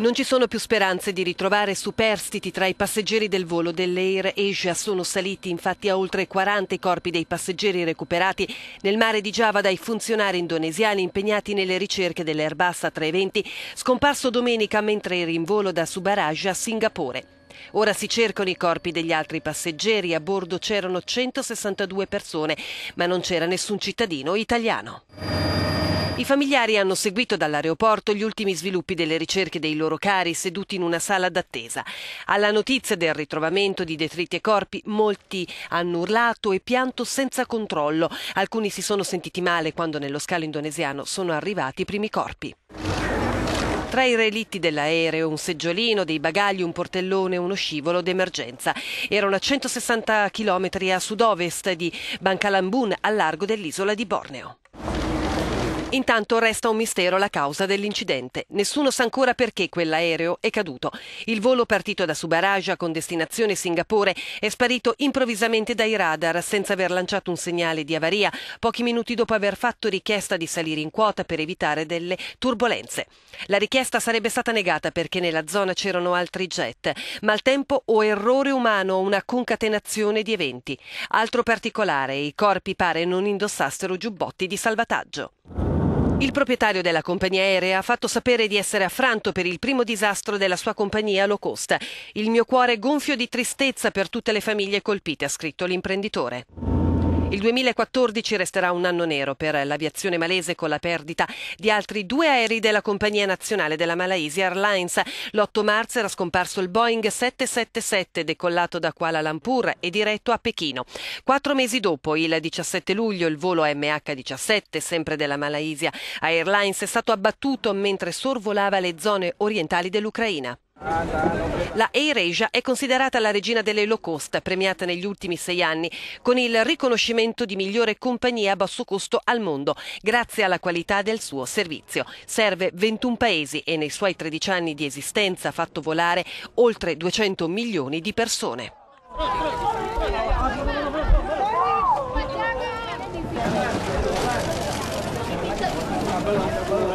Non ci sono più speranze di ritrovare superstiti tra i passeggeri del volo dell'Air Asia. Sono saliti infatti a oltre 40 i corpi dei passeggeri recuperati nel mare di Giava dai funzionari indonesiani impegnati nelle ricerche dell'Airbus A320, scomparso domenica mentre era in volo da Subaraj a Singapore. Ora si cercano i corpi degli altri passeggeri, a bordo c'erano 162 persone, ma non c'era nessun cittadino italiano. I familiari hanno seguito dall'aeroporto gli ultimi sviluppi delle ricerche dei loro cari seduti in una sala d'attesa. Alla notizia del ritrovamento di detriti e corpi, molti hanno urlato e pianto senza controllo. Alcuni si sono sentiti male quando nello scalo indonesiano sono arrivati i primi corpi. Tra i relitti dell'aereo, un seggiolino, dei bagagli, un portellone, uno scivolo d'emergenza. Erano a 160 km a sud-ovest di Bangkalambun, a largo dell'isola di Borneo. Intanto resta un mistero la causa dell'incidente. Nessuno sa ancora perché quell'aereo è caduto. Il volo partito da Subaraja con destinazione Singapore è sparito improvvisamente dai radar senza aver lanciato un segnale di avaria pochi minuti dopo aver fatto richiesta di salire in quota per evitare delle turbulenze. La richiesta sarebbe stata negata perché nella zona c'erano altri jet, ma al tempo o errore umano o una concatenazione di eventi. Altro particolare, i corpi pare non indossassero giubbotti di salvataggio. Il proprietario della compagnia aerea ha fatto sapere di essere affranto per il primo disastro della sua compagnia low cost. Il mio cuore è gonfio di tristezza per tutte le famiglie colpite, ha scritto l'imprenditore. Il 2014 resterà un anno nero per l'aviazione malese con la perdita di altri due aerei della compagnia nazionale della Malaysia Airlines. L'8 marzo era scomparso il Boeing 777 decollato da Kuala Lumpur e diretto a Pechino. Quattro mesi dopo, il 17 luglio, il volo MH17, sempre della Malaysia Airlines, è stato abbattuto mentre sorvolava le zone orientali dell'Ucraina. La AirAsia è considerata la regina delle low cost, premiata negli ultimi sei anni con il riconoscimento di migliore compagnia a basso costo al mondo, grazie alla qualità del suo servizio. Serve 21 paesi e nei suoi 13 anni di esistenza ha fatto volare oltre 200 milioni di persone. Thank you.